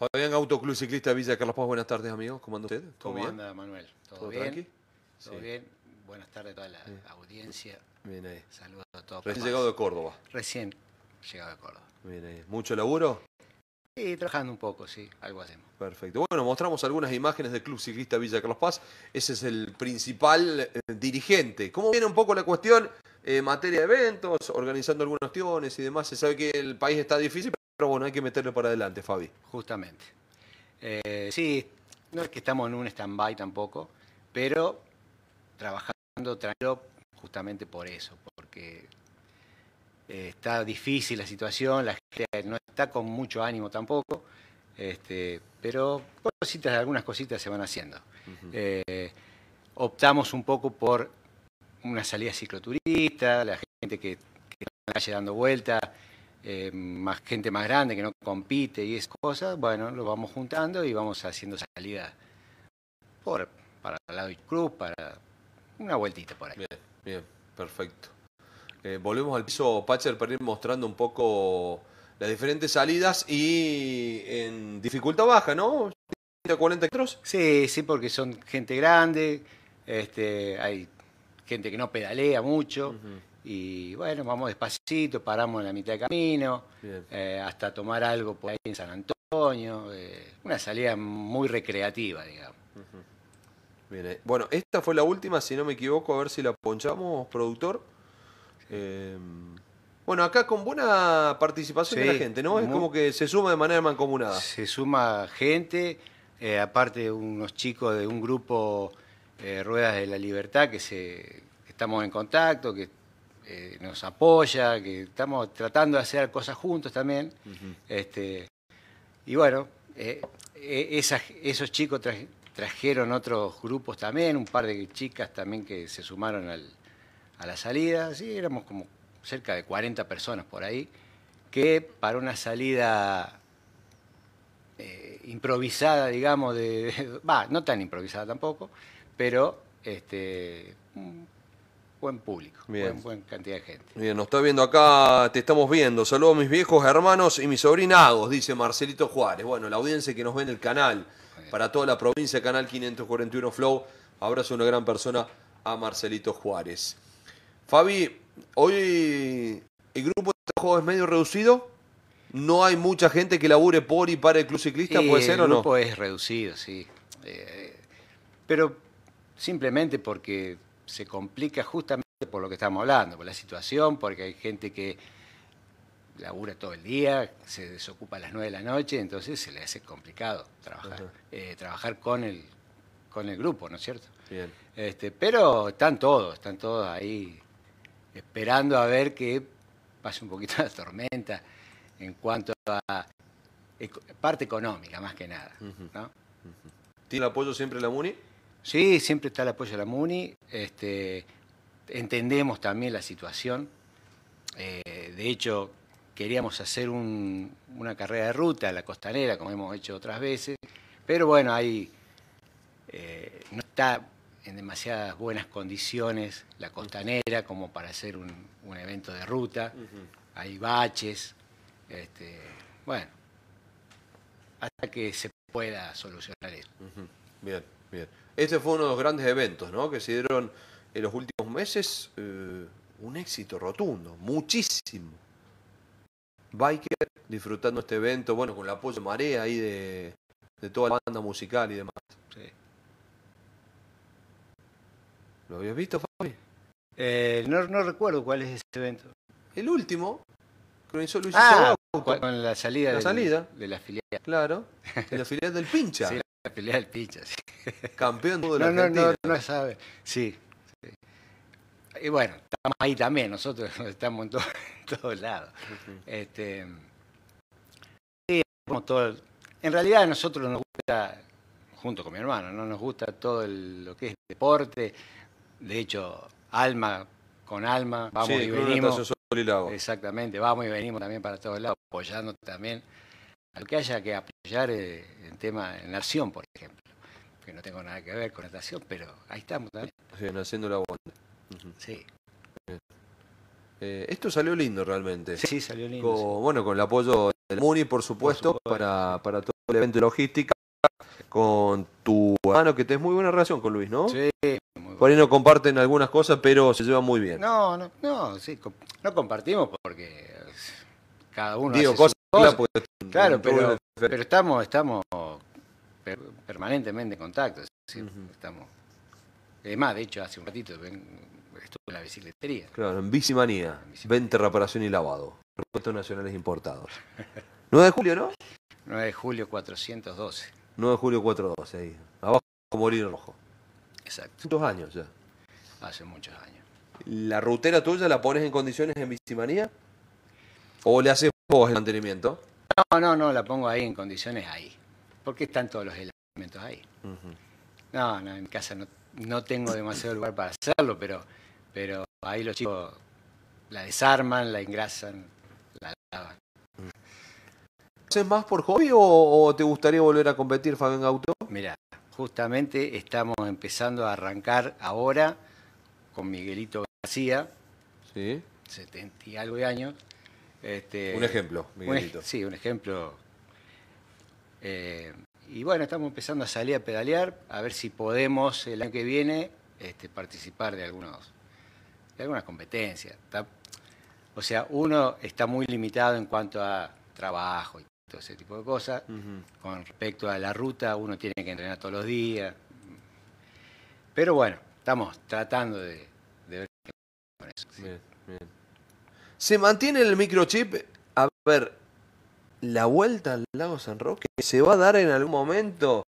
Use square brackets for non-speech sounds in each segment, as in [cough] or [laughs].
Fabián club Ciclista Villa Carlos Paz, buenas tardes, amigos. ¿Cómo anda usted? ¿Todo ¿Cómo anda, Manuel? ¿Todo, ¿Todo bien? Tranqui? ¿Todo bien? Buenas tardes a toda la audiencia. Bien ahí. Saludos a todos. Recién llegado de Córdoba. Recién llegado de Córdoba. Bien ahí. ¿Mucho laburo? Sí, trabajando un poco, sí, algo hacemos. Perfecto. Bueno, mostramos algunas imágenes del Club Ciclista Villa Carlos Paz. Ese es el principal eh, dirigente. ¿Cómo viene un poco la cuestión eh, en materia de eventos, organizando algunas cuestiones y demás? Se sabe que el país está difícil, pero bueno, hay que meterlo para adelante, Fabi. Justamente. Eh, sí, no es que estamos en un stand-by tampoco, pero trabajando tranquilo justamente por eso, porque eh, está difícil la situación, la gente no está con mucho ánimo tampoco, este, pero cositas, algunas cositas se van haciendo. Eh, optamos un poco por una salida cicloturista, la gente que, que está en la dando vueltas, eh, más gente más grande que no compite y es cosas, bueno, lo vamos juntando y vamos haciendo salidas por para el lado del club, para una vueltita por ahí. Bien, bien, perfecto. Eh, volvemos al piso Pacher para ir mostrando un poco las diferentes salidas y en dificultad baja, ¿no? 40 metros. Sí, sí, porque son gente grande, este, hay gente que no pedalea mucho. Y bueno, vamos despacito, paramos en la mitad de camino, eh, hasta tomar algo por ahí en San Antonio. Eh, una salida muy recreativa, digamos. Eh, bueno, esta fue la última, si no me equivoco, a ver si la ponchamos, productor. Em, bueno, acá con buena participación de la gente, ¿no? Es como que se suma de manera mancomunada. Se suma gente, aparte de unos chicos de un grupo Ruedas de la Libertad que se estamos en contacto, que eh, nos apoya, que estamos tratando de hacer cosas juntos también. este, y bueno, eh, e, esos chicos trajeron otros grupos también, un par de chicas también que se sumaron a la salida, sí, éramos como cerca de 40 personas por ahí, que para una salida eh, improvisada, digamos, de, no tan improvisada tampoco, pero este, buen público, buena cantidad de gente. Bien, nos está viendo acá, te estamos viendo. Saludos a mis viejos hermanos y mis sobrinados, dice Marcelito Juárez. Bueno, la audiencia que nos ve en el canal, para toda la provincia, Canal 541 Flow. Abrazo a una gran persona, a Marcelito Juárez. Fabi, hoy el grupo de trabajo es medio reducido. No hay mucha gente que labure por y para el club ciclista, eh, ¿puede ser o no? El grupo es reducido, sí. Eh, pero simplemente porque se complica justamente por lo que estamos hablando, por la situación, porque hay gente que labura todo el día, se desocupa a las 9 de la noche, entonces se le hace complicado trabajar, eh, trabajar con el, con el grupo, ¿no es cierto? Este, pero están todos, están todos ahí esperando a ver que pase un poquito la tormenta en cuanto a parte económica, más que nada. ¿Tiene apoyo siempre la MUNI? Sí, siempre está el apoyo de la MUNI. Este, entendemos también la situación. Eh, de hecho, queríamos hacer una carrera de ruta a la costanera, como hemos hecho otras veces, pero bueno, ahí eh, no está en demasiadas buenas condiciones la costanera como para hacer un, evento de ruta. Hay baches, este, bueno, hasta que se pueda solucionar eso. Bien, bien. Este fue uno de los grandes eventos ¿no? que se dieron en los últimos meses. Eh, un éxito rotundo, muchísimo. Biker disfrutando este evento, bueno, con el apoyo de Marea ahí de, toda la banda musical y demás. Sí. ¿Lo habías visto, Fabi? Eh, no, recuerdo cuál es ese evento. El último. ah, con la salida, De, la, filial. Claro, de la [laughs] filial del pincha. Sí, la pelea del pinche, Campeón de no, no, no, no sabe. Sí, Y bueno, estamos ahí también, nosotros [laughs] estamos en, todo, en todos lados. este, sí, todo, en realidad a nosotros nos gusta, junto con mi hermano, ¿no? nos gusta todo lo que es deporte. De hecho, alma con alma, vamos y venimos. Exactamente, vamos y venimos también para todos lados, apoyando también al que haya que apoyar eh, en tema de Nación, por ejemplo, que no tengo nada que ver con Nación, pero ahí estamos también. haciendo la banda. Sí. Eh, esto salió lindo realmente. Sí, salió lindo. Bueno, con el apoyo del MUNI, por supuesto, Para, para, todo el evento de logística. Con tu hermano, que tenés muy buena relación con Luis, ¿no? Sí. Muy por ahí no comparten algunas cosas, pero se llevan muy bien. No, no, no, sí, no compartimos porque Digo, pero, estamos, estamos permanentemente en contacto. Es estamos. de hecho, hace un ratito ven, estuve en la bicicletería. Claro, en Bicimanía. Vente, reparación y lavado. Productos nacionales importados. 9 de julio, ¿no? 9 de julio 412. 9 de julio 412, ahí. Abajo Morir rojo. Exacto. Muchos años ya. Hace muchos años. ¿La rutera tuya la pones en condiciones en Bicimanía? ¿O le haces vos el mantenimiento? No, no, no, la pongo ahí en condiciones ahí. Porque están todos los elementos ahí. No, no, en mi casa no, tengo demasiado lugar para hacerlo, pero, pero ahí los chicos la desarman, la engrasan, la lavan. ¿Haces más por hobby o, te gustaría volver a competir, Fabián Auto? Mira, justamente estamos empezando a arrancar ahora con Miguelito García, ¿Sí? 70 y algo de años, este, un ejemplo, sí, un ejemplo. Eh, y bueno, estamos empezando a salir a pedalear, a ver si podemos el año que viene este, participar de, algunos, de algunas competencias. O sea, uno está muy limitado en cuanto a trabajo y todo ese tipo de cosas. Con respecto a la ruta, uno tiene que entrenar todos los días. Pero bueno, estamos tratando de, ver con eso. Se mantiene el microchip. A ver, la vuelta al lago San Roque se va a dar en algún momento.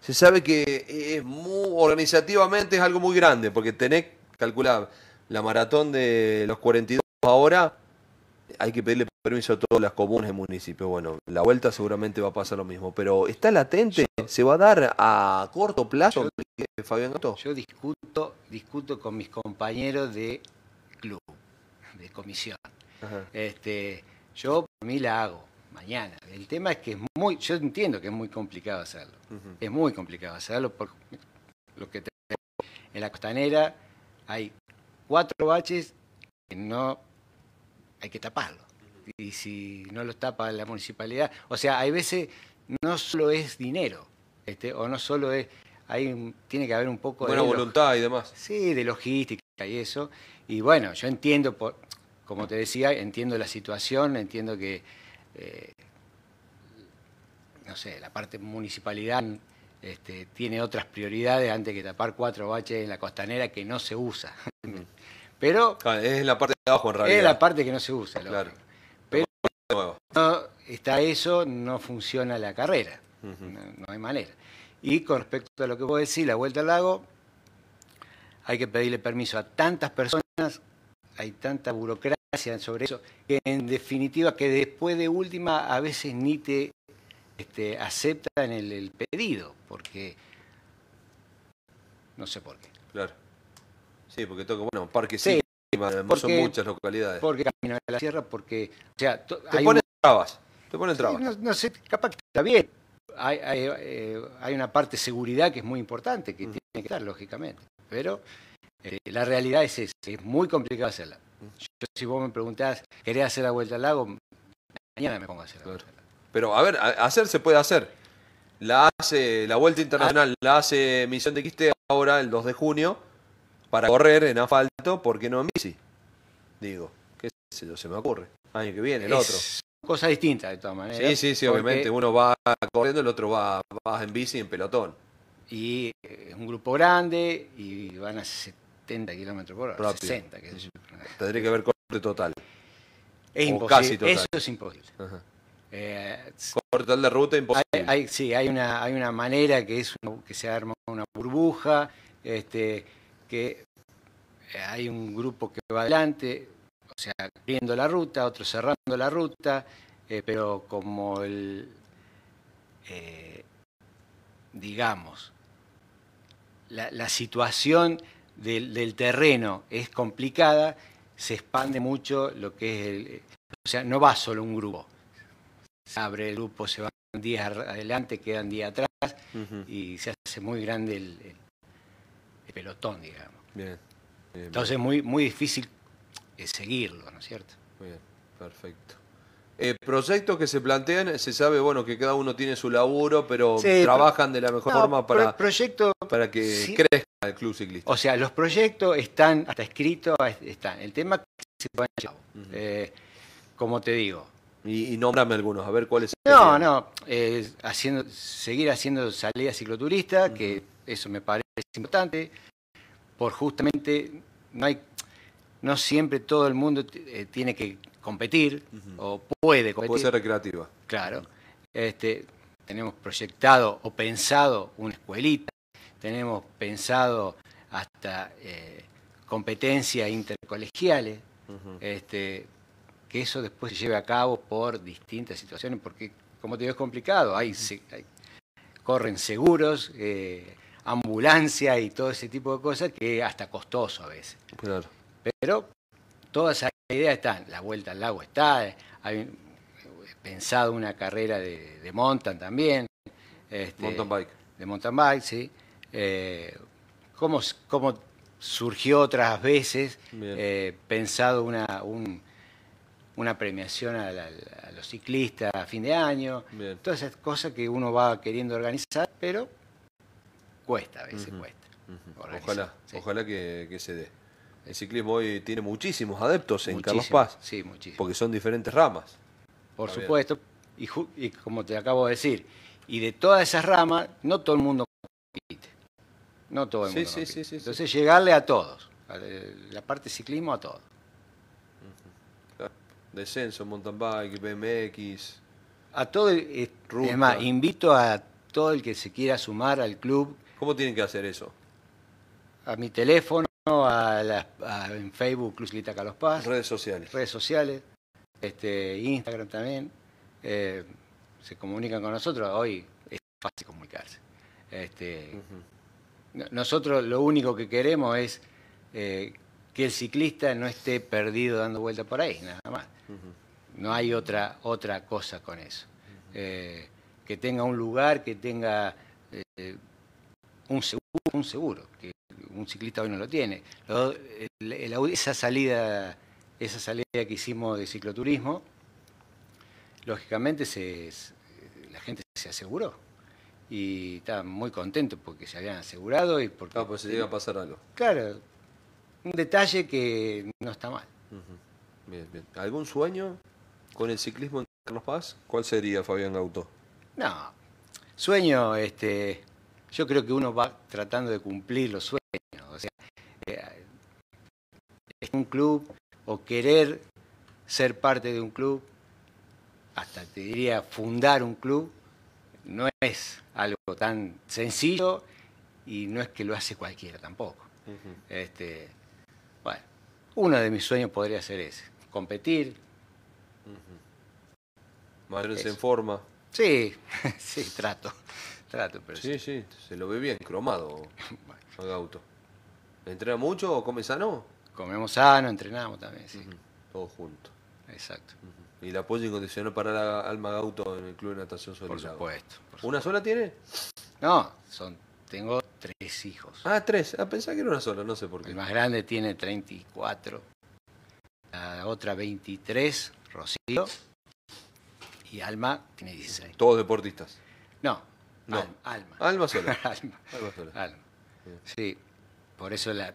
Se sabe que es muy organizativamente es algo muy grande, porque tenés, calcular la maratón de los 42 ahora, hay que pedirle permiso a todas las comunas y municipios. Bueno, la vuelta seguramente va a pasar lo mismo, pero está latente, se va a dar a corto plazo, yo, Fabián Gato. Yo discuto, discuto con mis compañeros de club de comisión. Este, yo por mí la hago mañana. El tema es que es muy, yo entiendo que es muy complicado hacerlo. Es muy complicado hacerlo porque lo que En la costanera hay cuatro baches que no hay que taparlo. Y si no los tapa la municipalidad, o sea, hay veces no solo es dinero, este, o no solo es hay tiene que haber un poco buena de voluntad y demás. Sí, de logística, y eso. Y bueno, yo entiendo, como te decía, entiendo la situación, entiendo que, eh, no sé, la parte municipalidad este, tiene otras prioridades antes que tapar cuatro baches en la costanera que no se usa. [laughs] Pero... Ah, es la parte de abajo en realidad. Es la parte que no se usa. Claro. Pero no está eso, no funciona la carrera. no, no, hay manera. Y con respecto a lo que vos decís, la vuelta al lago, hay que pedirle permiso a tantas personas, hay tanta burocracia sobre eso, que en definitiva, que después de última a veces ni te este, aceptan el, pedido, porque no sé por qué. Claro. Sí, porque toca, bueno, parque sí, son muchas localidades. Porque Camino a la Sierra, porque, o sea... te ponen trabas, te trabas. no, sé, capaz que está bien. Eh, hay, una parte de seguridad que es muy importante, que tiene que estar, lógicamente pero eh, la realidad es esa, es muy complicado hacerla. si vos me preguntás, ¿querés hacer la vuelta al lago? Mañana me pongo a hacer Pero a ver, hacer se puede hacer. La hace la vuelta internacional, la hace Misión de Quiste ahora el 2 de junio para correr en asfalto, ¿por qué no en bici? Digo, qué se me ocurre. Año que viene, el es... otro cosas distintas de todas maneras. Sí, sí, sí, obviamente. Uno va corriendo, el otro va, va en bici en pelotón. Y es eh, un grupo grande y van a 70 kilómetros por hora, 60, qué Tendría que haber corte total. Es imposible. Eso es imposible. Ajá. Eh, corte total ruta imposible. sí, hay una, hay una manera que, es que se arma una burbuja, este, que eh, hay un grupo que va adelante, o sea, abriendo la ruta, otro cerrando la ruta, eh, pero como el digamos. La, situación del, terreno es complicada, se expande mucho lo que es el... O sea, no va solo un grupo. Se abre el grupo, se van días adelante, quedan días atrás y se hace muy grande el, pelotón, digamos. Entonces es muy, muy difícil eh, seguirlo, ¿no es cierto? Muy bien, perfecto. Eh, proyectos que se plantean, se sabe bueno que cada uno tiene su laburo, pero trabajan de la mejor forma para, para que crezca el club ciclista. O sea, los proyectos están hasta escritos, están. El tema que se van eh, como te digo. Y, nombrame algunos, a ver cuáles. son. No, no, haciendo, seguir haciendo salidas cicloturista, que eso me parece importante, por justamente no hay, no siempre todo el mundo eh, tiene que competir o puede competir. puede ser recreativa. Claro. Este, tenemos proyectado o pensado una escuelita, tenemos pensado hasta eh, competencias intercolegiales, este, que eso después se lleve a cabo por distintas situaciones, porque como te digo es complicado, hay, corren seguros, eh, ambulancia y todo ese tipo de cosas que hasta costoso a veces. Claro. Pero todas la idea está, la vuelta al lago está, eh, hay eh, pensado una carrera de, de mountain también. Este, mountain bike. De mountain bike, sí. Eh, ¿cómo, surgió otras veces pensado una, una premiación a, los ciclistas a fin de año, todas esas cosas que uno va queriendo organizar, pero cuesta, a veces cuesta. Ojalá, ojalá que, se dé. El ciclismo hoy tiene muchísimos adeptos en Carlos Paz. Sí, muchísimos. Porque son diferentes ramas. Por supuesto. Y, como te acabo de decir, y de todas esas ramas, no todo el mundo compite. No todo el mundo. Sí, sí, sí, Entonces, llegarle a todos. la parte ciclismo a todos. Descenso, mountain bike, BMX. A todo. el... Eh, es más, invito a todo el que se quiera sumar al club. ¿Cómo tienen que hacer eso? A mi teléfono a en Facebook, Cruz Lita Paz. Redes sociales. Redes sociales, este, Instagram también. Eh, se comunican con nosotros. Hoy es fácil comunicarse. Este, Nosotros lo único que queremos es eh, que el ciclista no esté perdido dando vuelta por ahí, nada más. No hay otra, otra cosa con eso. Eh, que tenga un lugar, que tenga un seguro, un seguro, que un ciclista hoy no lo tiene. esa, salida, esa salida que hicimos de cicloturismo, lógicamente la gente se aseguró y estaba muy contento porque se habían asegurado y porque... Ah, pues se llega a pasar algo. Claro, un detalle que no está mal. ¿Algún sueño con el ciclismo en Carlos Paz? ¿Cuál sería, Fabián Gautó? No, sueño, este, yo creo que uno va tratando de cumplir los sueños. club o querer ser parte de un club, hasta te diría fundar un club, no es algo tan sencillo y no es que lo hace cualquiera tampoco. este, bueno, uno de mis sueños podría ser ese, competir. mantenerse en forma. Sí, [laughs] sí, trato, trato. Pero sí, sí, se lo ve bien, cromado, [laughs] bueno. auto. ¿Entrena mucho o come sano? Comemos sano, entrenamos también, sí. Todos juntos. Exacto. Y el apoyo incondicional para la Alma Gauto en el Club de Natación solidario? Por supuesto. ¿Una sola tiene? No, son tengo tres hijos. Ah, tres. Ah, pensaba que era una sola, no sé por qué. El más grande tiene 34, la otra 23, Rocío, y Alma tiene 16. ¿Todos deportistas? No, no. [laughs] Alma. Alma sola. alma. Alma sola. Alma. Sí, por eso la,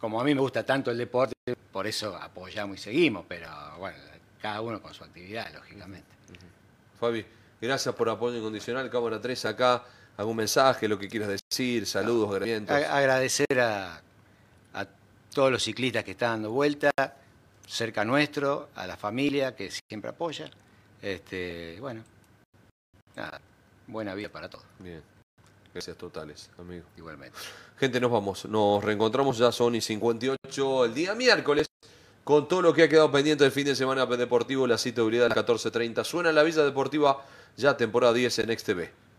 como a mí me gusta tanto el deporte, por eso apoyamos y seguimos, pero bueno, cada uno con su actividad, lógicamente. Fabi, gracias por apoyo incondicional. Cámara 3 acá, algún mensaje, lo que quieras decir, saludos, agradecimientos. Agradecer a, todos los ciclistas que están dando vuelta, cerca nuestro, a la familia que siempre apoya. Este, bueno, nada, buena vida para todos. Bien. Gracias totales, amigo. Igualmente. Gente, nos vamos. Nos reencontramos ya, son y 58 el día miércoles. Con todo lo que ha quedado pendiente del fin de semana deportivo, la cita de a las 14.30. Suena en la Villa Deportiva, ya temporada 10 en XTV.